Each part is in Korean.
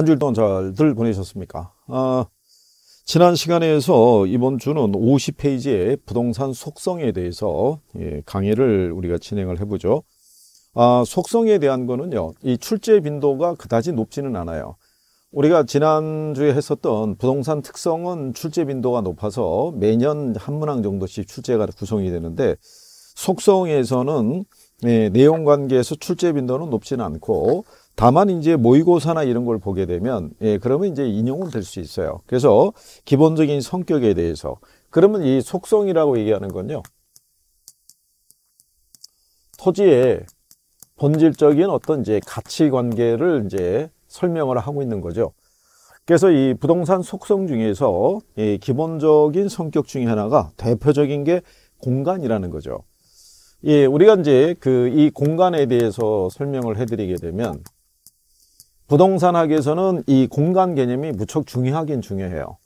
한 줄 동안 잘들 보내셨습니까? 아, 지난 시간에서 이번 주는 50페이지의 부동산 속성에 대해서 예, 강의를 우리가 진행을 해보죠. 아, 속성에 대한 거는요, 이 출제 빈도가 그다지 높지는 않아요. 우리가 지난주에 했었던 부동산 특성은 출제 빈도가 높아서 매년 한 문항 정도씩 출제가 구성이 되는데 속성에서는 예, 내용 관계에서 출제 빈도는 높지는 않고 다만 이제 모의고사나 이런 걸 보게 되면 예, 그러면 이제 인용은 될 수 있어요. 그래서 기본적인 성격에 대해서 그러면 이 속성이라고 얘기하는 건요. 토지의 본질적인 어떤 이제 가치 관계를 이제 설명을 하고 있는 거죠. 그래서 이 부동산 속성 중에서 이 기본적인 성격 중에 하나가 대표적인 게 공간이라는 거죠. 예, 우리가 이제 그 이 공간에 대해서 설명을 해드리게 되면 부동산학에서는 이 공간 개념이 무척 중요하긴 중요해요.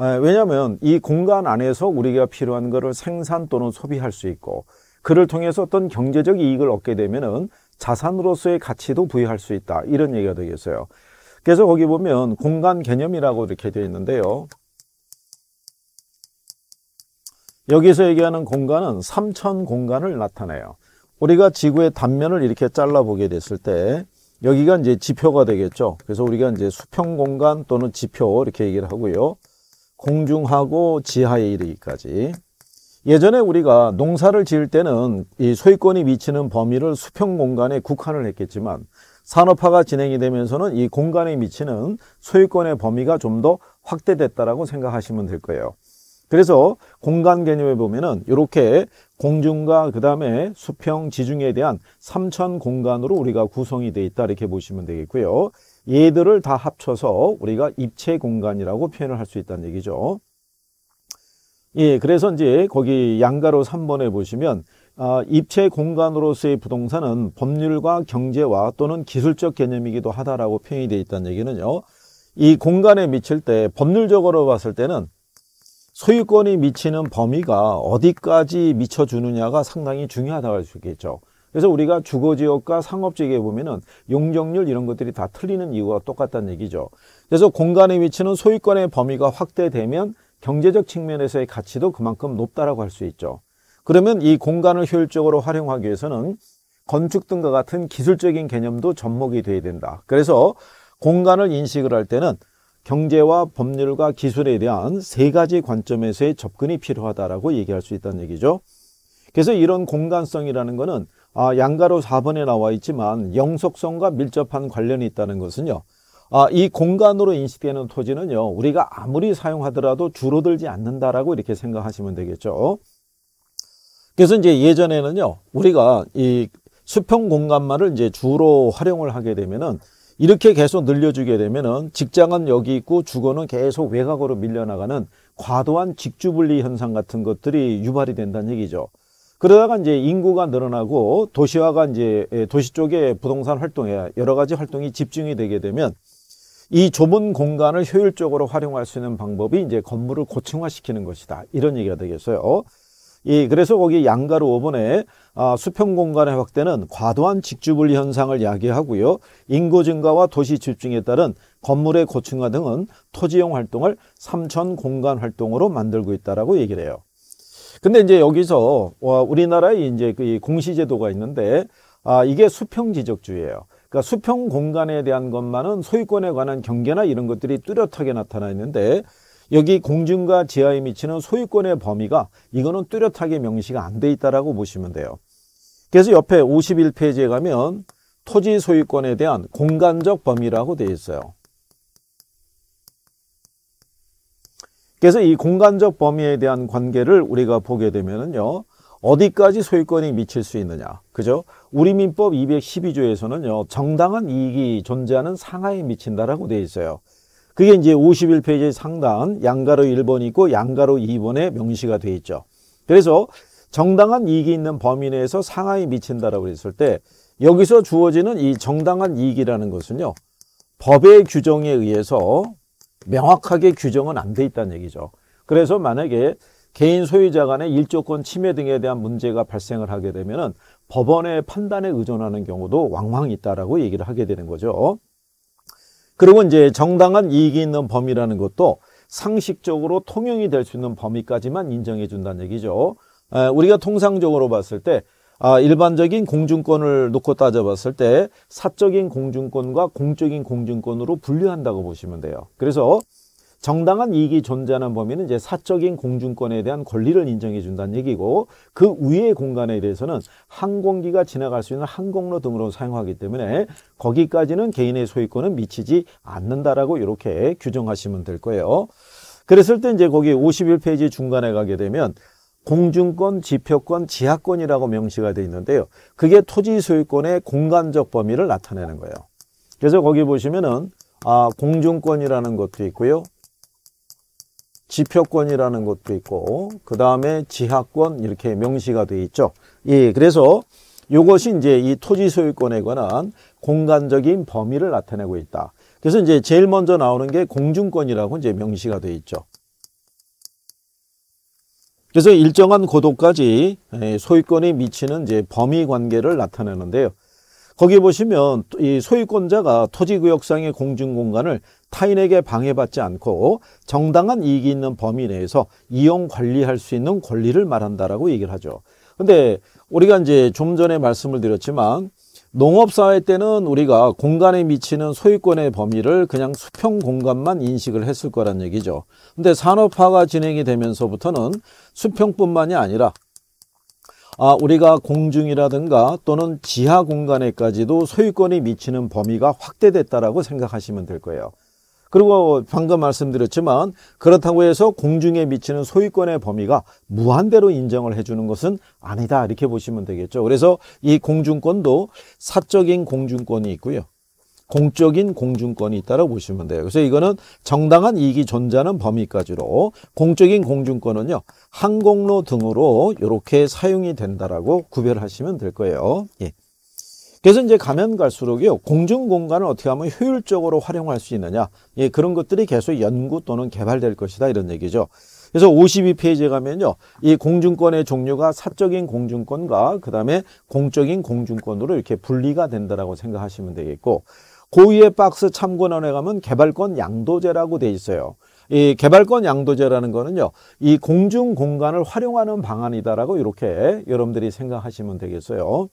예, 왜냐하면 이 공간 안에서 우리가 필요한 것을 생산 또는 소비할 수 있고 그를 통해서 어떤 경제적 이익을 얻게 되면은 자산으로서의 가치도 부여할 수 있다 이런 얘기가 되겠어요. 그래서 거기 보면 공간 개념이라고 이렇게 되어 있는데요. 여기서 얘기하는 공간은 3천 공간을 나타내요. 우리가 지구의 단면을 이렇게 잘라보게 됐을 때 여기가 이제 지표가 되겠죠. 그래서 우리가 이제 수평 공간 또는 지표 이렇게 얘기를 하고요. 공중하고 지하에 이르기까지. 예전에 우리가 농사를 지을 때는 이 소유권이 미치는 범위를 수평 공간에 국한을 했겠지만 산업화가 진행이 되면서는 이 공간에 미치는 소유권의 범위가 좀 더 확대됐다라고 생각하시면 될 거예요. 그래서 공간 개념에 보면은 이렇게 공중과 그 다음에 수평 지중에 대한 3천 공간으로 우리가 구성이 돼 있다 이렇게 보시면 되겠고요. 얘들을 다 합쳐서 우리가 입체 공간이라고 표현을 할 수 있다는 얘기죠. 예, 그래서 이제 거기 양가로 3번에 보시면 아, 입체 공간으로서의 부동산은 법률과 경제와 또는 기술적 개념이기도 하다라고 표현이 돼 있다는 얘기는요. 이 공간에 미칠 때 법률적으로 봤을 때는 소유권이 미치는 범위가 어디까지 미쳐주느냐가 상당히 중요하다고 할 수 있겠죠. 그래서 우리가 주거지역과 상업지역에 보면은 용적률 이런 것들이 다 틀리는 이유가 똑같다는 얘기죠. 그래서 공간에미치는 소유권의 범위가 확대되면 경제적 측면에서의 가치도 그만큼 높다라고 할 수 있죠. 그러면 이 공간을 효율적으로 활용하기 위해서는 건축 등과 같은 기술적인 개념도 접목이 돼야 된다. 그래서 공간을 인식을 할 때는 경제와 법률과 기술에 대한 세 가지 관점에서의 접근이 필요하다라고 얘기할 수 있다는 얘기죠. 그래서 이런 공간성이라는 것은 아, 양가로 4번에 나와 있지만 영속성과 밀접한 관련이 있다는 것은요. 아, 이 공간으로 인식되는 토지는요. 우리가 아무리 사용하더라도 줄어들지 않는다라고 이렇게 생각하시면 되겠죠. 그래서 이제 예전에는요. 우리가 이 수평 공간만을 이제 주로 활용을 하게 되면은 이렇게 계속 늘려주게 되면은 직장은 여기 있고 주거는 계속 외곽으로 밀려나가는 과도한 직주분리 현상 같은 것들이 유발이 된다는 얘기죠. 그러다가 이제 인구가 늘어나고 도시화가 이제 예, 도시 쪽에 부동산 활동에 여러 가지 활동이 집중이 되게 되면 이 좁은 공간을 효율적으로 활용할 수 있는 방법이 이제 건물을 고층화시키는 것이다. 이런 얘기가 되겠어요. 이 그래서 거기 양가로 5번에 아, 수평 공간의 확대는 과도한 직주분리 현상을 야기하고요. 인구 증가와 도시 집중에 따른 건물의 고층화 등은 토지용 활동을 삼천 공간 활동으로 만들고 있다라고 얘기를 해요. 근데 이제 여기서 우리나라의 이제 그 공시제도가 있는데 아, 이게 수평 지적주의예요. 그러니까 수평 공간에 대한 것만은 소유권에 관한 경계나 이런 것들이 뚜렷하게 나타나 있는데 여기 공중과 지하에 미치는 소유권의 범위가 이거는 뚜렷하게 명시가 안 돼 있다라고 보시면 돼요. 그래서 옆에 51페이지에 가면 토지 소유권에 대한 공간적 범위라고 되어 있어요. 그래서 이 공간적 범위에 대한 관계를 우리가 보게 되면은요. 어디까지 소유권이 미칠 수 있느냐. 그죠? 우리 민법 212조에서는요. 정당한 이익이 존재하는 상하에 미친다라고 되어 있어요. 그게 이제 51페이지 상단 양가로 1번이 있고 양가로 2번에 명시가 되어 있죠. 그래서 정당한 이익이 있는 범위 내에서 상하이 미친다라고 했을 때 여기서 주어지는 이 정당한 이익이라는 것은요. 법의 규정에 의해서 명확하게 규정은 안 돼 있다는 얘기죠. 그래서 만약에 개인 소유자 간의 일조권 침해 등에 대한 문제가 발생을 하게 되면 법원의 판단에 의존하는 경우도 왕왕 있다라고 얘기를 하게 되는 거죠. 그리고 이제 정당한 이익이 있는 범위라는 것도 상식적으로 통용이 될 수 있는 범위까지만 인정해 준다는 얘기죠. 우리가 통상적으로 봤을 때 아, 일반적인 공중권을 놓고 따져봤을 때 사적인 공중권과 공적인 공중권으로 분류한다고 보시면 돼요. 그래서 정당한 이익이 존재하는 범위는 이제 사적인 공중권에 대한 권리를 인정해 준다는 얘기고 그 위의 공간에 대해서는 항공기가 지나갈 수 있는 항공로 등으로 사용하기 때문에 거기까지는 개인의 소유권은 미치지 않는다라고 이렇게 규정하시면 될 거예요. 그랬을 때 이제 거기 51페이지 중간에 가게 되면 공중권, 지표권, 지하권이라고 명시가 돼 있는데요. 그게 토지 소유권의 공간적 범위를 나타내는 거예요. 그래서 거기 보시면은 아, 공중권이라는 것도 있고요. 지표권이라는 것도 있고 그 다음에 지하권 이렇게 명시가 되어 있죠. 예, 그래서 이것이 이제 이 토지 소유권에 관한 공간적인 범위를 나타내고 있다. 그래서 이제 제일 먼저 나오는 게 공중권이라고 이제 명시가 되어 있죠. 그래서 일정한 고도까지 예, 소유권이 미치는 이제 범위 관계를 나타내는데요. 거기 보시면 이 소유권자가 토지구역상의 공중공간을 타인에게 방해받지 않고 정당한 이익이 있는 범위 내에서 이용 관리할 수 있는 권리를 말한다라고 얘기를 하죠. 근데 우리가 이제 좀 전에 말씀을 드렸지만 농업사회 때는 우리가 공간에 미치는 소유권의 범위를 그냥 수평 공간만 인식을 했을 거란 얘기죠. 근데 산업화가 진행이 되면서부터는 수평뿐만이 아니라 아, 우리가 공중이라든가 또는 지하 공간에까지도 소유권이 미치는 범위가 확대됐다라고 생각하시면 될 거예요. 그리고 방금 말씀드렸지만 그렇다고 해서 공중에 미치는 소유권의 범위가 무한대로 인정을 해주는 것은 아니다 이렇게 보시면 되겠죠. 그래서 이 공중권도 사적인 공중권이 있고요. 공적인 공중권이 있다라고 보시면 돼요. 그래서 이거는 정당한 이익이 존재하는 범위까지로 공적인 공중권은요. 항공로 등으로 이렇게 사용이 된다라고 구별하시면 될 거예요. 예. 그래서 이제 가면 갈수록요 공중 공간을 어떻게 하면 효율적으로 활용할 수 있느냐 예, 그런 것들이 계속 연구 또는 개발될 것이다 이런 얘기죠. 그래서 52페이지에 가면요. 이 공중권의 종류가 사적인 공중권과 그다음에 공적인 공중권으로 이렇게 분리가 된다라고 생각하시면 되겠고 고위의 박스 참고원에 가면 개발권 양도제라고 돼 있어요. 이 개발권 양도제라는 거는요. 이 공중 공간을 활용하는 방안이다라고 이렇게 여러분들이 생각하시면 되겠어요.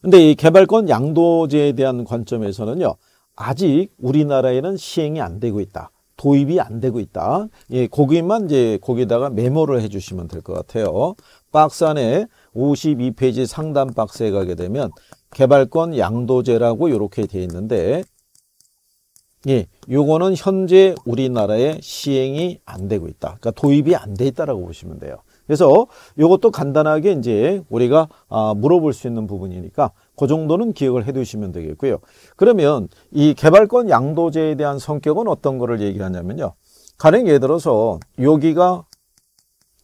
근데 이 개발권 양도제에 대한 관점에서는요. 아직 우리나라에는 시행이 안 되고 있다. 도입이 안 되고 있다. 예, 거기만 이제 거기다가 메모를 해 주시면 될 것 같아요. 박스 안에 52페이지 상단 박스에 가게 되면 개발권 양도제라고 이렇게 되어 있는데 예, 요거는 현재 우리나라에 시행이 안 되고 있다. 그러니까 도입이 안 돼 있다라고 보시면 돼요. 그래서 요것도 간단하게 이제 우리가 아, 물어볼 수 있는 부분이니까 그 정도는 기억을 해 두시면 되겠고요. 그러면 이 개발권 양도제에 대한 성격은 어떤 거를 얘기하냐면요. 가령 예를 들어서 여기가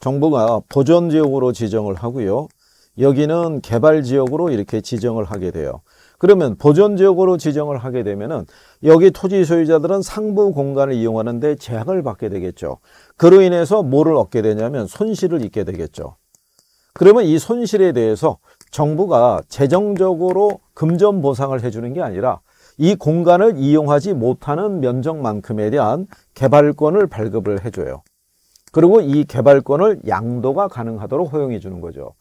정부가 보존지역으로 지정을 하고요. 여기는 개발 지역으로 이렇게 지정을 하게 돼요. 그러면 보존 지역으로 지정을 하게 되면은 여기 토지 소유자들은 상부 공간을 이용하는데 제한을 받게 되겠죠. 그로 인해서 뭐를 얻게 되냐면 손실을 입게 되겠죠. 그러면 이 손실에 대해서 정부가 재정적으로 금전 보상을 해주는 게 아니라 이 공간을 이용하지 못하는 면적만큼에 대한 개발권을 발급을 해줘요. 그리고 이 개발권을 양도가 가능하도록 허용해 주는 거죠.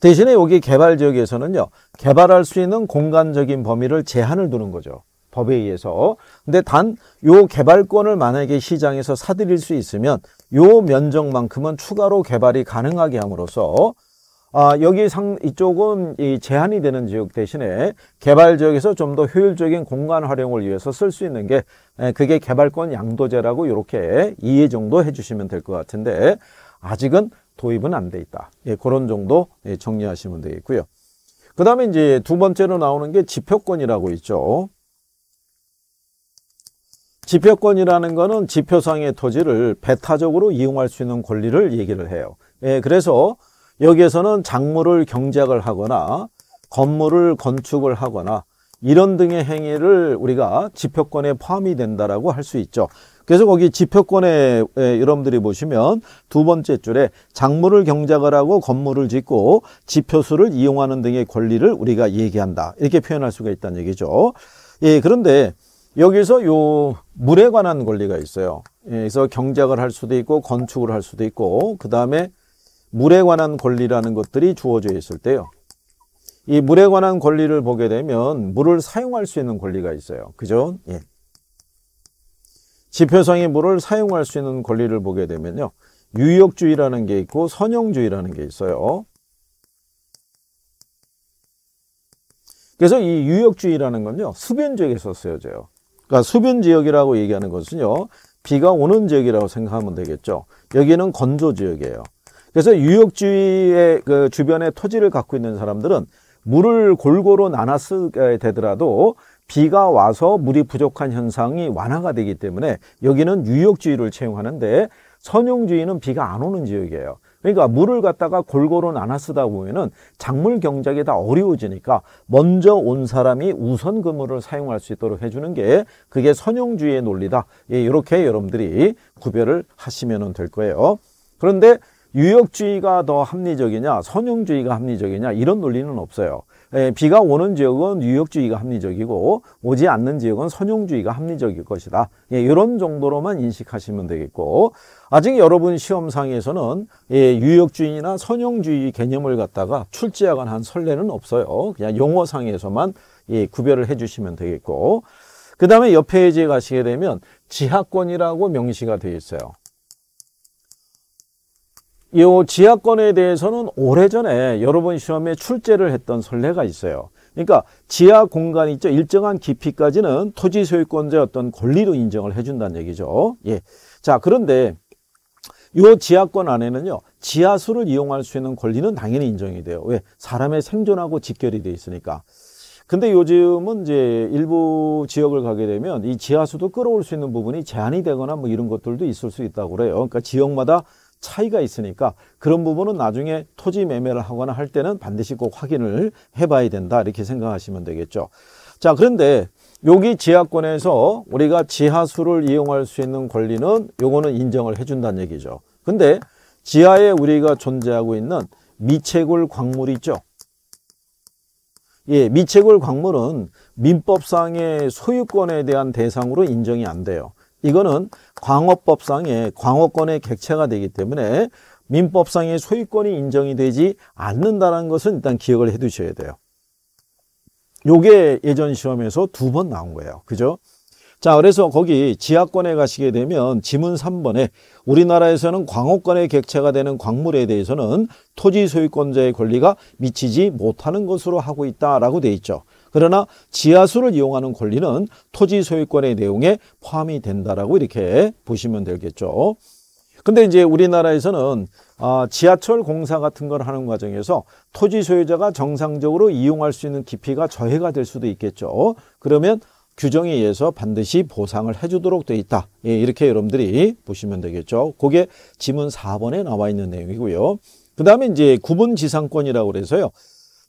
대신에 여기 개발 지역에서는요. 개발할 수 있는 공간적인 범위를 제한을 두는 거죠. 법에 의해서. 근데 단 요 개발권을 만약에 시장에서 사들일 수 있으면 요 면적만큼은 추가로 개발이 가능하게 함으로써 아, 여기 상, 이쪽은 이 제한이 되는 지역 대신에 개발 지역에서 좀 더 효율적인 공간 활용을 위해서 쓸 수 있는 게 그게 개발권 양도제라고 이렇게 이해 정도 해주시면 될 것 같은데 아직은 도입은 안 돼 있다. 예, 그런 정도 예, 정리하시면 되겠고요. 그 다음에 이제 두 번째로 나오는 게 지표권이라고 있죠. 지표권이라는 거는 지표상의 토지를 배타적으로 이용할 수 있는 권리를 얘기를 해요. 예, 그래서 여기에서는 작물을 경작을 하거나 건물을 건축을 하거나 이런 등의 행위를 우리가 지표권에 포함이 된다라고 할 수 있죠. 그래서 거기 지표권에 에, 여러분들이 보시면 두 번째 줄에 작물을 경작을 하고 건물을 짓고 지표수를 이용하는 등의 권리를 우리가 얘기한다. 이렇게 표현할 수가 있다는 얘기죠. 예, 그런데 여기서 요 물에 관한 권리가 있어요. 예, 그래서 경작을 할 수도 있고 건축을 할 수도 있고 그다음에 물에 관한 권리라는 것들이 주어져 있을 때요. 이 물에 관한 권리를 보게 되면 물을 사용할 수 있는 권리가 있어요. 그죠? 예. 지표상의 물을 사용할 수 있는 권리를 보게 되면요. 유역주의라는 게 있고 선형주의라는 게 있어요. 그래서 이 유역주의라는 건요. 수변지역에서 쓰여져요. 그러니까 수변지역이라고 얘기하는 것은요. 비가 오는 지역이라고 생각하면 되겠죠. 여기는 건조지역이에요. 그래서 유역주의의 그 주변의 토지를 갖고 있는 사람들은 물을 골고루 나눠 쓰게 되더라도 비가 와서 물이 부족한 현상이 완화가 되기 때문에 여기는 유역주의를 채용하는데 선용주의는 비가 안 오는 지역이에요. 그러니까 물을 갖다가 골고루 나눠 쓰다 보면은 작물 경작이 다 어려워지니까 먼저 온 사람이 우선 그물을 사용할 수 있도록 해주는 게 그게 선용주의의 논리다. 예, 이렇게 여러분들이 구별을 하시면 될 거예요. 그런데 유역주의가 더 합리적이냐 선용주의가 합리적이냐 이런 논리는 없어요. 예, 비가 오는 지역은 유역주의가 합리적이고 오지 않는 지역은 선용주의가 합리적일 것이다. 예, 이런 정도로만 인식하시면 되겠고 아직 여러분 시험상에서는 유역주의나 예, 선용주의 개념을 갖다가 출제하거나 한 설례는 없어요. 그냥 용어상에서만 구별을 해주시면 되겠고 그 다음에 옆 페이지에 가시게 되면 지하권이라고 명시가 되어 있어요. 이 지하권에 대해서는 오래전에 여러 번 시험에 출제를 했던 선례가 있어요. 그러니까 지하 공간이 있죠. 일정한 깊이까지는 토지 소유권자의 어떤 권리로 인정을 해준다는 얘기죠. 예. 자, 그런데 이 지하권 안에는요. 지하수를 이용할 수 있는 권리는 당연히 인정이 돼요. 왜? 사람의 생존하고 직결이 돼 있으니까. 근데 요즘은 이제 일부 지역을 가게 되면 이 지하수도 끌어올 수 있는 부분이 제한이 되거나 뭐 이런 것들도 있을 수 있다고 그래요. 그러니까 지역마다 차이가 있으니까 그런 부분은 나중에 토지 매매를 하거나 할 때는 반드시 꼭 확인을 해봐야 된다 이렇게 생각하시면 되겠죠. 자 그런데 여기 지하권에서 우리가 지하수를 이용할 수 있는 권리는 요거는 인정을 해준다는 얘기죠. 근데 지하에 우리가 존재하고 있는 미채굴 광물이 있죠. 예, 미채굴 광물은 민법상의 소유권에 대한 대상으로 인정이 안 돼요. 이거는 광업법상의광업권의 객체가 되기 때문에 민법상의 소유권이 인정이 되지 않는다는 것은 일단 기억을 해 두셔야 돼요. 요게 예전 시험에서 두 번 나온 거예요. 그죠? 자, 그래서 거기 지하권에 가시게 되면 지문 3번에 우리나라에서는 광업권의 객체가 되는 광물에 대해서는 토지 소유권자의 권리가 미치지 못하는 것으로 하고 있다라고 돼 있죠. 그러나 지하수를 이용하는 권리는 토지 소유권의 내용에 포함이 된다라고 이렇게 보시면 되겠죠. 근데 이제 우리나라에서는 아, 지하철 공사 같은 걸 하는 과정에서 토지 소유자가 정상적으로 이용할 수 있는 깊이가 저해가 될 수도 있겠죠. 그러면 규정에 의해서 반드시 보상을 해주도록 돼 있다. 예, 이렇게 여러분들이 보시면 되겠죠. 그게 지문 4번에 나와 있는 내용이고요. 그 다음에 이제 구분지상권이라고 그래서요.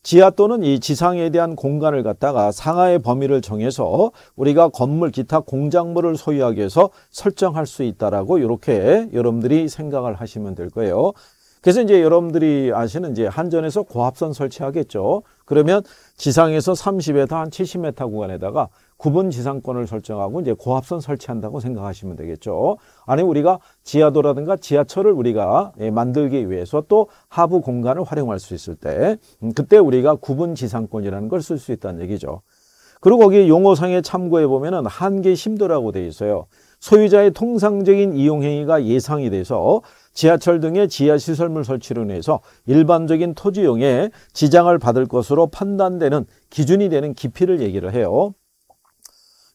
지하 또는 이 지상에 대한 공간을 갖다가 상하의 범위를 정해서 우리가 건물 기타 공작물을 소유하기 위해서 설정할 수 있다라고 이렇게 여러분들이 생각을 하시면 될 거예요. 그래서 이제 여러분들이 아시는 이제 한전에서 고압선 설치하겠죠. 그러면 지상에서 30m 한 70m 구간에다가 구분 지상권을 설정하고 이제 고압선 설치한다고 생각하시면 되겠죠. 아니 우리가 지하도라든가 지하철을 우리가 예, 만들기 위해서 또 하부 공간을 활용할 수 있을 때 음, 그때 우리가 구분 지상권이라는 걸 쓸 수 있다는 얘기죠. 그리고 거기 용어상에 참고해 보면은 한계 심도라고 돼 있어요. 소유자의 통상적인 이용 행위가 예상이 돼서 지하철 등의 지하 시설물 설치로 인해서 일반적인 토지용에 지장을 받을 것으로 판단되는 기준이 되는 깊이를 얘기를 해요.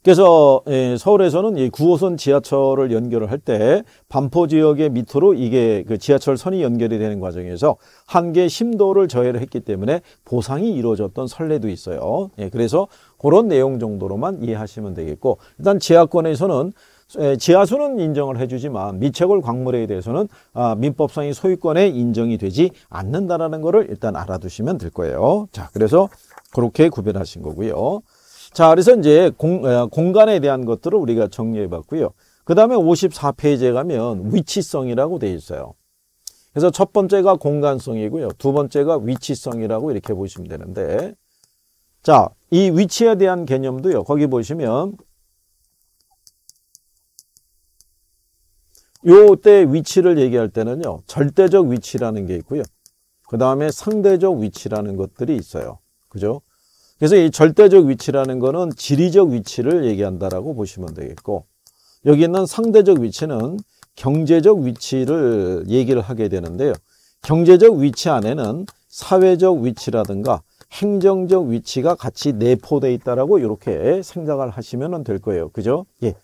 그래서 예, 서울에서는 9호선 지하철을 연결을 할 때 반포 지역의 밑으로 이게 그 지하철 선이 연결이 되는 과정에서 한개 심도를 저해를 했기 때문에 보상이 이루어졌던 선례도 있어요. 예, 그래서 그런 내용 정도로만 이해하시면 되겠고 일단 지하권에서는 예, 지하수는 인정을 해주지만 미채골 광물에 대해서는 아, 민법상의 소유권에 인정이 되지 않는다라는 것을 일단 알아두시면 될 거예요. 자, 그래서 그렇게 구별하신 거고요. 자, 그래서 이제 공, 어, 공간에 대한 것들을 우리가 정리해 봤고요. 그 다음에 54페이지에 가면 위치성이라고 되어 있어요. 그래서 첫 번째가 공간성이고요. 두 번째가 위치성이라고 이렇게 보시면 되는데 자, 이 위치에 대한 개념도요. 거기 보시면 요 때 위치를 얘기할 때는요. 절대적 위치라는 게 있고요. 그 다음에 상대적 위치라는 것들이 있어요. 그죠? 그래서 이 절대적 위치라는 거는 지리적 위치를 얘기한다라고 보시면 되겠고 여기 있는 상대적 위치는 경제적 위치를 얘기를 하게 되는데요. 경제적 위치 안에는 사회적 위치라든가 행정적 위치가 같이 내포되어 있다라고 이렇게 생각을 하시면 될 거예요. 그죠? 예.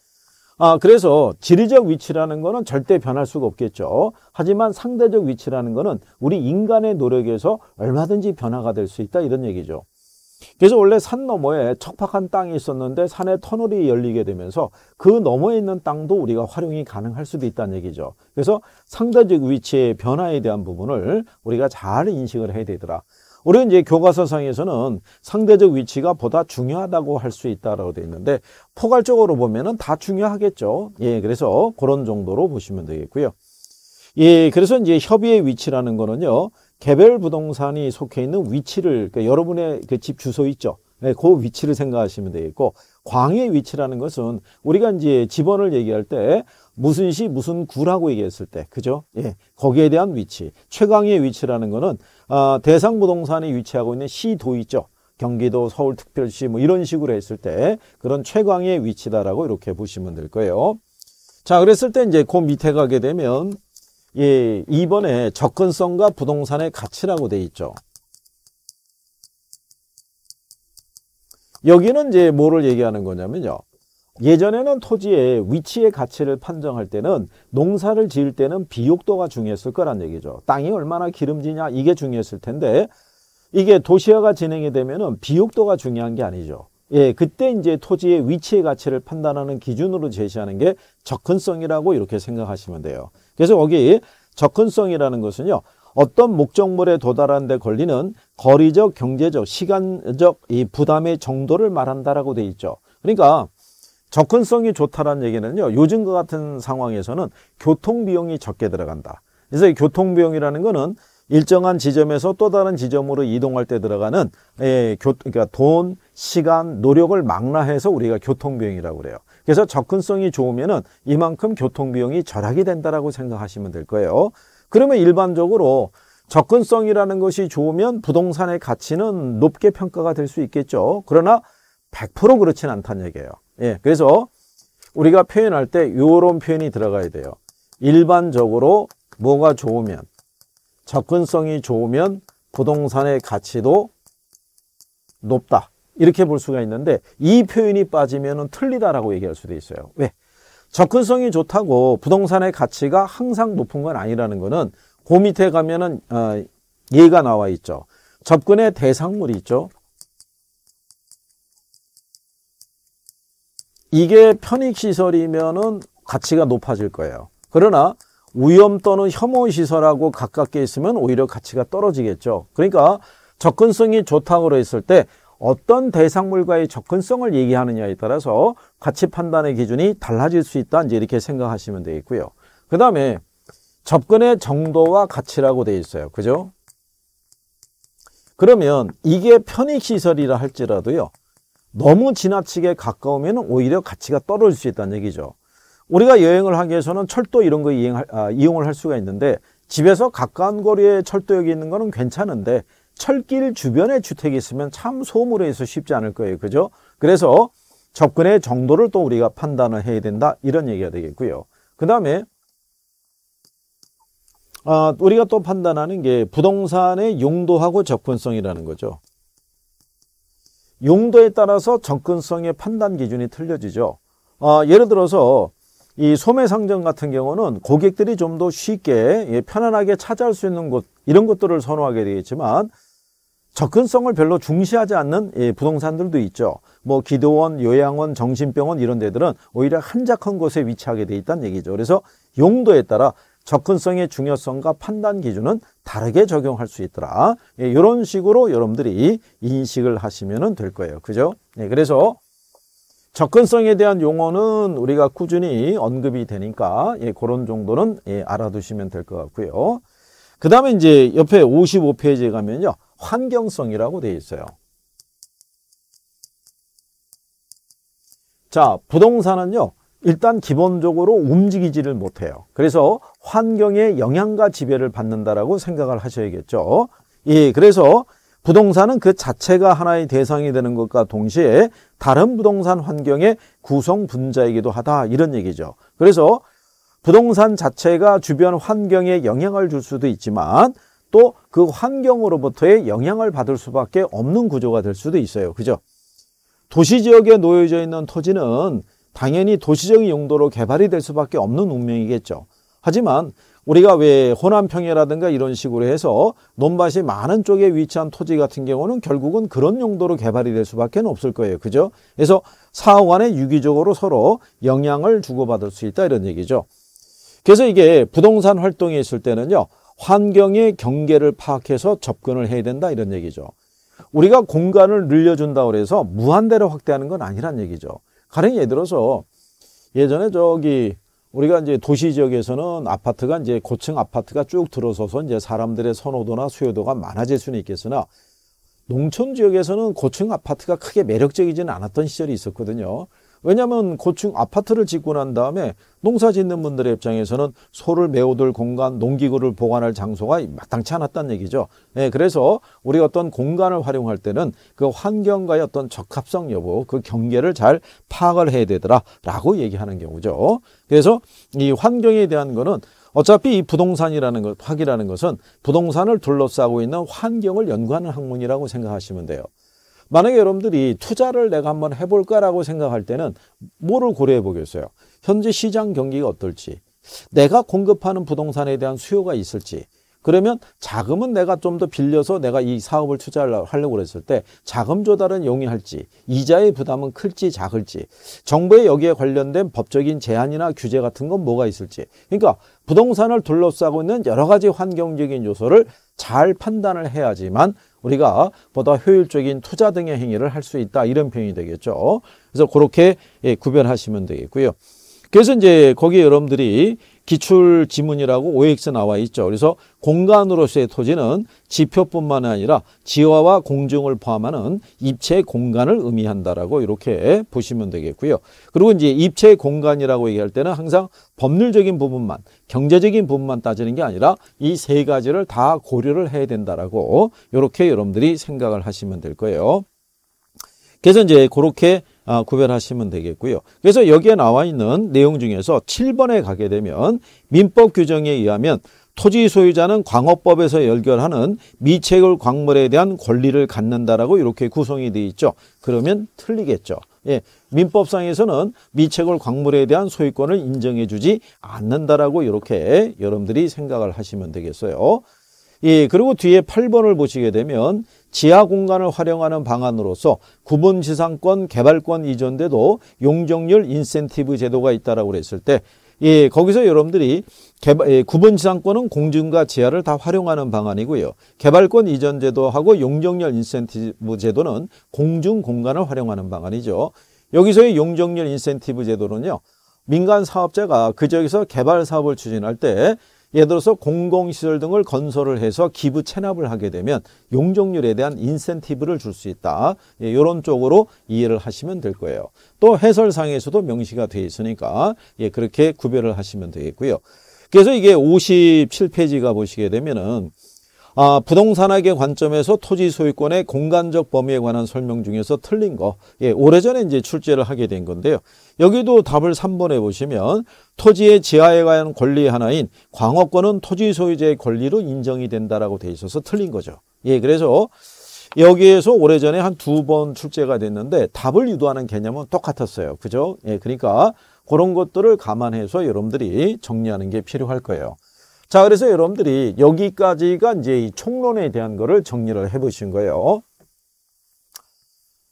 아, 그래서 지리적 위치라는 거는 절대 변할 수가 없겠죠. 하지만 상대적 위치라는 거는 우리 인간의 노력에서 얼마든지 변화가 될 수 있다 이런 얘기죠. 그래서 원래 산 너머에 척박한 땅이 있었는데 산에 터널이 열리게 되면서 그 너머에 있는 땅도 우리가 활용이 가능할 수도 있다는 얘기죠. 그래서 상대적 위치의 변화에 대한 부분을 우리가 잘 인식을 해야 되더라. 우리는 이제 교과서상에서는 상대적 위치가 보다 중요하다고 할 수 있다라고 되어 있는데 포괄적으로 보면은 다 중요하겠죠. 예, 그래서 그런 정도로 보시면 되겠고요. 예, 그래서 이제 협의의 위치라는 거는요. 개별 부동산이 속해 있는 위치를 그러니까 여러분의 그집 주소 있죠. 네, 그 위치를 생각하시면 되겠고 광의 위치라는 것은 우리가 이제 집원을 얘기할 때 무슨 시 무슨 구라고 얘기했을 때 그죠? 예, 거기에 대한 위치 최강의 위치라는 것은 아, 대상 부동산이 위치하고 있는 시도 있죠. 경기도, 서울특별시 뭐 이런 식으로 했을 때 그런 최강의 위치다라고 이렇게 보시면 될 거예요. 자, 그랬을 때 이제 그 밑에 가게 되면 예, 2번에 접근성과 부동산의 가치라고 돼 있죠. 여기는 이제 뭐를 얘기하는 거냐면요. 예전에는 토지의 위치의 가치를 판정할 때는 농사를 지을 때는 비옥도가 중요했을 거란 얘기죠. 땅이 얼마나 기름지냐 이게 중요했을 텐데 이게 도시화가 진행이 되면은 비옥도가 중요한 게 아니죠. 예, 그때 이제 토지의 위치의 가치를 판단하는 기준으로 제시하는 게 접근성이라고 이렇게 생각하시면 돼요. 그래서 거기 접근성이라는 것은요. 어떤 목적물에 도달하는 데 걸리는 거리적, 경제적, 시간적 이 부담의 정도를 말한다라고 돼 있죠. 그러니까 접근성이 좋다라는 얘기는요. 요즘과 같은 상황에서는 교통 비용이 적게 들어간다. 그래서 이 교통 비용이라는 거는 일정한 지점에서 또 다른 지점으로 이동할 때 들어가는 에, 예, 교, 그러니까 돈, 시간, 노력을 망라해서 우리가 교통비용이라고 그래요. 그래서 접근성이 좋으면 이만큼 교통비용이 절약이 된다라고 생각하시면 될 거예요. 그러면 일반적으로 접근성이라는 것이 좋으면 부동산의 가치는 높게 평가가 될 수 있겠죠. 그러나 100% 그렇진 않다는 얘기예요. 예, 그래서 우리가 표현할 때 이런 표현이 들어가야 돼요. 일반적으로 뭐가 좋으면 접근성이 좋으면 부동산의 가치도 높다. 이렇게 볼 수가 있는데 이 표현이 빠지면 틀리다라고 얘기할 수도 있어요. 왜? 접근성이 좋다고 부동산의 가치가 항상 높은 건 아니라는 거는 그 밑에 가면은 어, 얘가 나와 있죠. 접근의 대상물이 있죠. 이게 편익시설이면은 가치가 높아질 거예요. 그러나 위험 또는 혐오시설하고 가깝게 있으면 오히려 가치가 떨어지겠죠. 그러니까 접근성이 좋다고 했을 때 어떤 대상물과의 접근성을 얘기하느냐에 따라서 가치 판단의 기준이 달라질 수 있다 이제 이렇게 생각하시면 되겠고요. 그 다음에 접근의 정도와 가치라고 되어 있어요. 그죠? 그러면 이게 편익시설이라 할지라도요. 너무 지나치게 가까우면 오히려 가치가 떨어질 수 있다는 얘기죠. 우리가 여행을 하기 위해서는 철도 이런 거 이용할, 아, 이용을 할 수가 있는데 집에서 가까운 거리에 철도역이 있는 거는 괜찮은데 철길 주변에 주택이 있으면 참 소음으로 해서 쉽지 않을 거예요. 그죠? 그래서 접근의 정도를 또 우리가 판단을 해야 된다. 이런 얘기가 되겠고요. 그 다음에 아, 우리가 또 판단하는 게 부동산의 용도하고 접근성이라는 거죠. 용도에 따라서 접근성의 판단 기준이 틀려지죠. 아, 예를 들어서 이 소매상점 같은 경우는 고객들이 좀 더 쉽게 예, 편안하게 찾아올 수 있는 곳 이런 것들을 선호하게 되겠지만 접근성을 별로 중시하지 않는 부동산들도 있죠. 뭐 기도원, 요양원, 정신병원 이런 데들은 오히려 한적한 곳에 위치하게 돼 있다는 얘기죠. 그래서 용도에 따라 접근성의 중요성과 판단 기준은 다르게 적용할 수 있더라. 이런 예, 식으로 여러분들이 인식을 하시면 될 거예요. 그죠? 예, 그래서 접근성에 대한 용어는 우리가 꾸준히 언급이 되니까 예, 그런 정도는 알아두시면 될 것 같고요. 그 다음에 이제 옆에 55페이지에 가면요. 환경성이라고 되어 있어요. 자, 부동산은요. 일단 기본적으로 움직이지를 못해요. 그래서 환경의 영향과 지배를 받는다라고 생각을 하셔야겠죠. 예, 그래서 부동산은 그 자체가 하나의 대상이 되는 것과 동시에 다른 부동산 환경의 구성 분자이기도 하다 이런 얘기죠. 그래서 부동산 자체가 주변 환경에 영향을 줄 수도 있지만 또그 환경으로부터의 영향을 받을 수밖에 없는 구조가 될 수도 있어요. 그죠? 도시 지역에 놓여져 있는 토지는 당연히 도시적인 용도로 개발이 될 수밖에 없는 운명이겠죠. 하지만 우리가 왜 호남평야라든가 이런 식으로 해서 논밭이 많은 쪽에 위치한 토지 같은 경우는 결국은 그런 용도로 개발이 될 수밖에 없을 거예요. 그죠? 그래서 사후 간에 유기적으로 서로 영향을 주고받을 수 있다 이런 얘기죠. 그래서 이게 부동산 활동에 있을 때는요. 환경의 경계를 파악해서 접근을 해야 된다 이런 얘기죠. 우리가 공간을 늘려준다고 해서 무한대로 확대하는 건 아니란 얘기죠. 가령 예를 들어서 예전에 저기 우리가 이제 도시 지역에서는 아파트가 이제 고층 아파트가 쭉 들어서서 이제 사람들의 선호도나 수요도가 많아질 수는 있겠으나 농촌 지역에서는 고층 아파트가 크게 매력적이지는 않았던 시절이 있었거든요. 왜냐하면 고층 아파트를 짓고 난 다음에 농사 짓는 분들의 입장에서는 소를 메워둘 공간, 농기구를 보관할 장소가 마땅치 않았다는 얘기죠. 예, 그래서 우리가 어떤 공간을 활용할 때는 그 환경과의 어떤 적합성 여부, 그 경계를 잘 파악을 해야 되더라라고 얘기하는 경우죠. 그래서 이 환경에 대한 거는 어차피 이 부동산이라는 것, 학이라는 것은 부동산을 둘러싸고 있는 환경을 연구하는 학문이라고 생각하시면 돼요. 만약에 여러분들이 투자를 내가 한번 해볼까라고 생각할 때는 뭐를 고려해 보겠어요? 현재 시장 경기가 어떨지, 내가 공급하는 부동산에 대한 수요가 있을지, 그러면 자금은 내가 좀 더 빌려서 내가 이 사업을 투자하려고 를 그랬을 때 자금 조달은 용이할지 이자의 부담은 클지 작을지 정부의 여기에 관련된 법적인 제한이나 규제 같은 건 뭐가 있을지 그러니까 부동산을 둘러싸고 있는 여러 가지 환경적인 요소를 잘 판단을 해야지만 우리가 보다 효율적인 투자 등의 행위를 할 수 있다 이런 표현이 되겠죠. 그래서 그렇게 예, 구별하시면 되겠고요. 그래서 이제 거기에 여러분들이 기출 지문이라고 OX 나와 있죠. 그래서 공간으로서의 토지는 지표뿐만 아니라 지화와 공중을 포함하는 입체 공간을 의미한다라고 이렇게 보시면 되겠고요. 그리고 이제 입체 공간이라고 얘기할 때는 항상 법률적인 부분만, 경제적인 부분만 따지는 게 아니라 이 세 가지를 다 고려를 해야 된다라고 이렇게 여러분들이 생각을 하시면 될 거예요. 그래서 이제 그렇게 아, 구별하시면 되겠고요. 그래서 여기에 나와 있는 내용 중에서 7번에 가게 되면 민법 규정에 의하면 토지 소유자는 광업법에서 열결하는 미채굴 광물에 대한 권리를 갖는다라고 이렇게 구성이 되어 있죠. 그러면 틀리겠죠. 예, 민법상에서는 미채굴 광물에 대한 소유권을 인정해 주지 않는다라고 이렇게 여러분들이 생각을 하시면 되겠어요. 예, 그리고 뒤에 8번을 보시게 되면 지하 공간을 활용하는 방안으로서 구분 지상권 개발권 이전대도 용적률 인센티브 제도가 있다라고 그랬을 때 예, 거기서 여러분들이 개발, 예, 구분 지상권은 공중과 지하를 다 활용하는 방안이고요. 개발권 이전 제도하고 용적률 인센티브 제도는 공중 공간을 활용하는 방안이죠. 여기서의 용적률 인센티브 제도는요. 민간 사업자가 그 지역에서 개발 사업을 추진할 때 예를 들어서 공공시설 등을 건설을 해서 기부 체납을 하게 되면 용적률에 대한 인센티브를 줄 수 있다. 예, 이런 쪽으로 이해를 하시면 될 거예요. 또 해설상에서도 명시가 되어 있으니까 예, 그렇게 구별을 하시면 되겠고요. 그래서 이게 57페이지가 보시게 되면은 아, 부동산학의 관점에서 토지 소유권의 공간적 범위에 관한 설명 중에서 틀린 거. 예, 오래전에 이제 출제를 하게 된 건데요. 여기도 답을 3번에 보시면 토지의 지하에 관한 권리 하나인 광업권은 토지 소유자의 권리로 인정이 된다라고 돼 있어서 틀린 거죠. 예, 그래서 여기에서 오래전에 한 두 번 출제가 됐는데 답을 유도하는 개념은 똑같았어요. 그죠? 예, 그러니까 그런 것들을 감안해서 여러분들이 정리하는 게 필요할 거예요. 자, 그래서 여러분들이 여기까지가 이제 이 총론에 대한 거를 정리를 해 보신 거예요.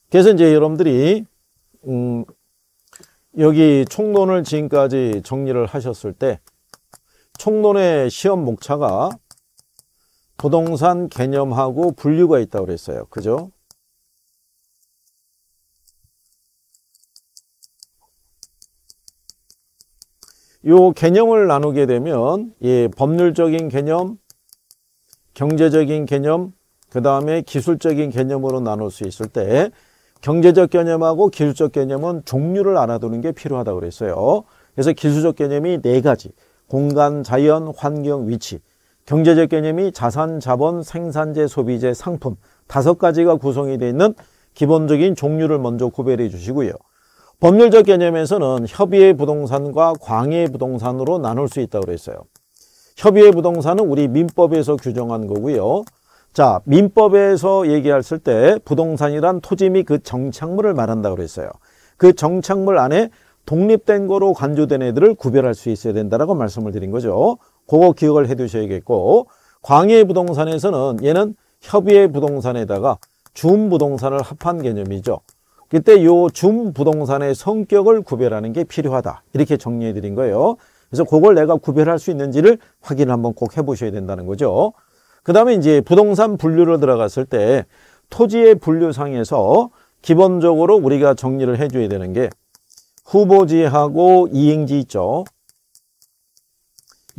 그래서 이제 여러분들이 음 여기 총론을 지금까지 정리를 하셨을 때 총론의 시험 목차가 부동산 개념하고 분류가 있다고 그랬어요. 그죠? 요 개념을 나누게 되면 예, 법률적인 개념, 경제적인 개념, 그 다음에 기술적인 개념으로 나눌 수 있을 때 경제적 개념하고 기술적 개념은 종류를 알아두는 게 필요하다고 그랬어요. 그래서 기술적 개념이 네 가지. 공간, 자연, 환경, 위치. 경제적 개념이 자산, 자본, 생산재, 소비재, 상품. 다섯 가지가 구성이 되어 있는 기본적인 종류를 먼저 구별해 주시고요. 법률적 개념에서는 협의의 부동산과 광의의 부동산으로 나눌 수 있다고 그랬어요. 협의의 부동산은 우리 민법에서 규정한 거고요. 자, 민법에서 얘기했을 때 부동산이란 토지 및 그 정착물을 말한다고 그랬어요. 그 정착물 안에 독립된 거로 간주된 애들을 구별할 수 있어야 된다라고 말씀을 드린 거죠. 그거 기억을 해 두셔야겠고 광의의 부동산에서는 얘는 협의의 부동산에다가 준 부동산을 합한 개념이죠. 그때 요 줌 부동산의 성격을 구별하는 게 필요하다. 이렇게 정리해 드린 거예요. 그래서 그걸 내가 구별할 수 있는지를 확인을 한번 꼭 해보셔야 된다는 거죠. 그 다음에 이제 부동산 분류로 들어갔을 때 토지의 분류상에서 기본적으로 우리가 정리를 해줘야 되는 게 후보지하고 이행지 있죠.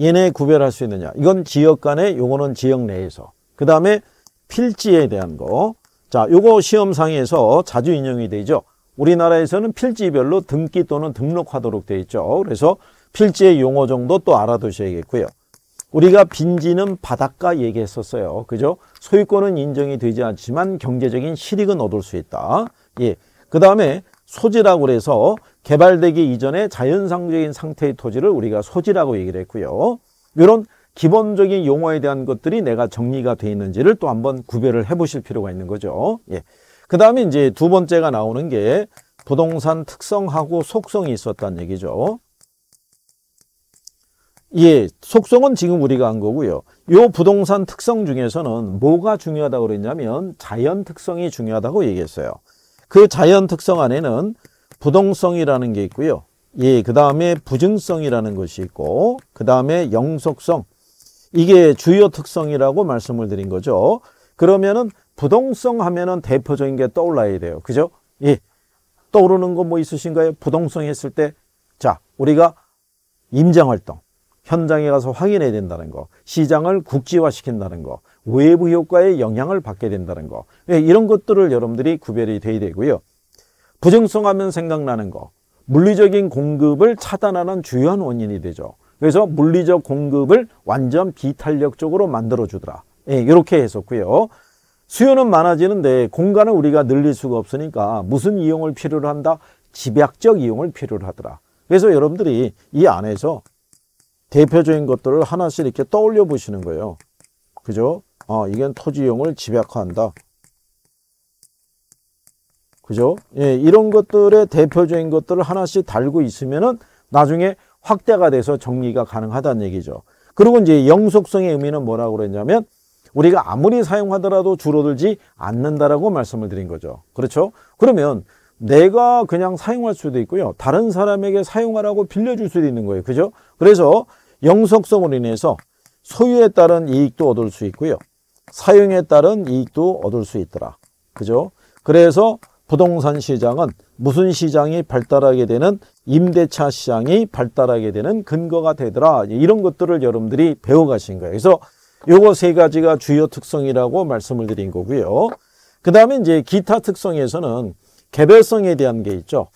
얘네 구별할 수 있느냐. 이건 지역 간에 요거는 지역 내에서. 그 다음에 필지에 대한 거. 자, 요거 시험상에서 자주 인용이 되죠. 우리나라에서는 필지별로 등기 또는 등록하도록 되어 있죠. 그래서 필지의 용어 정도 또 알아두셔야겠고요. 우리가 빈지는 바닷가 얘기했었어요. 그죠? 소유권은 인정이 되지 않지만 경제적인 실익은 얻을 수 있다. 예. 그 다음에 소지라고 그래서 개발되기 이전에 자연상적인 상태의 토지를 우리가 소지라고 얘기를 했고요. 이런 기본적인 용어에 대한 것들이 내가 정리가 돼 있는지를 또 한번 구별을 해 보실 필요가 있는 거죠. 예. 그 다음에 이제 두 번째가 나오는 게 부동산 특성하고 속성이 있었다는 얘기죠. 예, 속성은 지금 우리가 한 거고요. 요 부동산 특성 중에서는 뭐가 중요하다고 그랬냐면 자연 특성이 중요하다고 얘기했어요. 그 자연 특성 안에는 부동성이라는 게 있고요. 예, 그 다음에 부증성이라는 것이 있고, 그 다음에 영속성, 이게 주요 특성이라고 말씀을 드린 거죠. 그러면은 부동성 하면은 대표적인 게 떠올라야 돼요. 그죠? 예. 떠오르는 거 뭐 있으신가요? 부동성 했을 때, 자, 우리가 임장활동, 현장에 가서 확인해야 된다는 거, 시장을 국지화시킨다는 거, 외부 효과에 영향을 받게 된다는 거, 예, 이런 것들을 여러분들이 구별이 돼야 되고요. 부정성 하면 생각나는 거, 물리적인 공급을 차단하는 주요한 원인이 되죠. 그래서 물리적 공급을 완전 비탄력적으로 만들어주더라. 예, 이렇게 했었고요. 수요는 많아지는데 공간을 우리가 늘릴 수가 없으니까 무슨 이용을 필요로 한다? 집약적 이용을 필요로 하더라. 그래서 여러분들이 이 안에서 대표적인 것들을 하나씩 이렇게 떠올려 보시는 거예요. 그죠? 아, 이건 토지 이용을 집약화한다. 그죠? 예, 이런 것들의 대표적인 것들을 하나씩 달고 있으면은 나중에 확대가 돼서 정리가 가능하다는 얘기죠. 그리고 이제 영속성의 의미는 뭐라고 그랬냐면 우리가 아무리 사용하더라도 줄어들지 않는다라고 말씀을 드린 거죠. 그렇죠? 그러면 내가 그냥 사용할 수도 있고요. 다른 사람에게 사용하라고 빌려줄 수도 있는 거예요. 그죠? 그래서 영속성으로 인해서 소유에 따른 이익도 얻을 수 있고요. 사용에 따른 이익도 얻을 수 있더라. 그죠? 그래서 부동산 시장은 무슨 시장이 발달하게 되는 임대차 시장이 발달하게 되는 근거가 되더라 이런 것들을 여러분들이 배워가신 거예요 그래서 요거 세 가지가 주요 특성이라고 말씀을 드린 거고요 그 다음에 이제 기타 특성에서는 개별성에 대한 게 있죠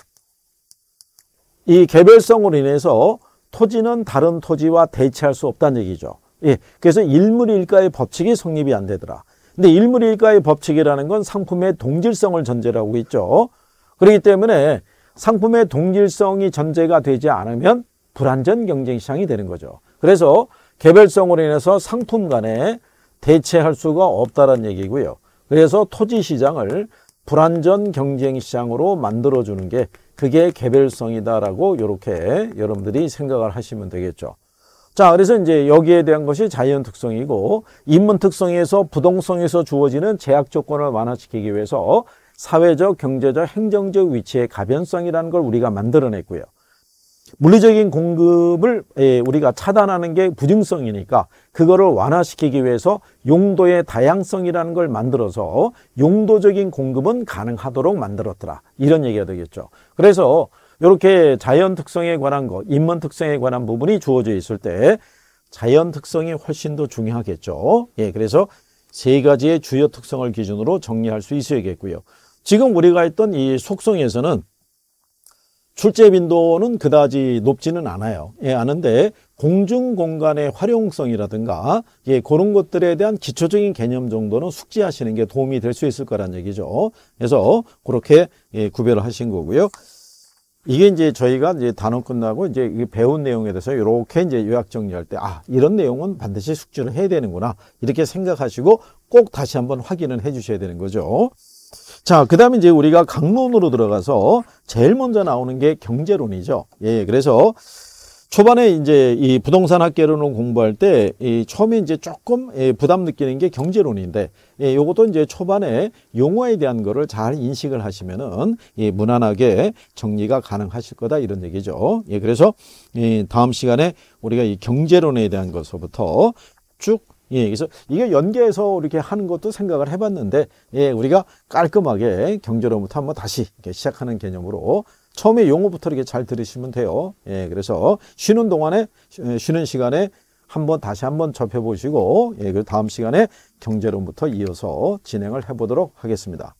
이 개별성으로 인해서 토지는 다른 토지와 대체할 수 없다는 얘기죠 예, 그래서 일물일가의 법칙이 성립이 안 되더라 근데 일물일가의 법칙이라는 건 상품의 동질성을 전제라고 했죠. 그렇기 때문에 상품의 동질성이 전제가 되지 않으면 불안전 경쟁 시장이 되는 거죠. 그래서 개별성으로 인해서 상품 간에 대체할 수가 없다는 얘기고요. 그래서 토지 시장을 불안전 경쟁 시장으로 만들어주는 게 그게 개별성이다라고 이렇게 여러분들이 생각을 하시면 되겠죠. 자, 그래서 이제 여기에 대한 것이 자연 특성이고 인문 특성에서 부동성에서 주어지는 제약 조건을 완화시키기 위해서 사회적, 경제적, 행정적 위치의 가변성이라는 걸 우리가 만들어냈고요. 물리적인 공급을 예, 우리가 차단하는 게 부증성이니까 그거를 완화시키기 위해서 용도의 다양성이라는 걸 만들어서 용도적인 공급은 가능하도록 만들었더라. 이런 얘기가 되겠죠. 그래서 이렇게 자연 특성에 관한 것, 인문 특성에 관한 부분이 주어져 있을 때 자연 특성이 훨씬 더 중요하겠죠. 예, 그래서 세 가지의 주요 특성을 기준으로 정리할 수 있어야겠고요. 지금 우리가 했던 이 속성에서는 출제 빈도는 그다지 높지는 않아요. 예, 아는데 공중 공간의 활용성이라든가 예, 그런 것들에 대한 기초적인 개념 정도는 숙지하시는 게 도움이 될 수 있을 거란 얘기죠. 그래서 그렇게 예, 구별을 하신 거고요. 이게 이제 저희가 이제 단원 끝나고 이제 배운 내용에 대해서 이렇게 이제 요약 정리할 때 아, 이런 내용은 반드시 숙지를 해야 되는구나. 이렇게 생각하시고 꼭 다시 한번 확인을 해 주셔야 되는 거죠. 자, 그 다음에 이제 우리가 강론으로 들어가서 제일 먼저 나오는 게 경제론이죠. 예, 그래서 초반에 이제 이 부동산 학계론을 공부할 때이 처음에 이제 조금 부담 느끼는 게 경제론인데 예, 요것도 이제 초반에 용어에 대한 거를 잘 인식을 하시면은 이 무난하게 정리가 가능하실 거다 이런 얘기죠. 예, 그래서 이 다음 시간에 우리가 이 경제론에 대한 것서부터 쭉 예, 그래서 이게 연계해서 이렇게 하는 것도 생각을 해봤는데 예, 우리가 깔끔하게 경제론부터 한번 다시 이렇게 시작하는 개념으로 처음에 용어부터 이렇게 잘 들으시면 돼요. 예, 그래서 쉬는 동안에 예, 쉬는 시간에 한번 다시 한번 접해 보시고 예, 그 다음 시간에 경제론부터 이어서 진행을 해 보도록 하겠습니다.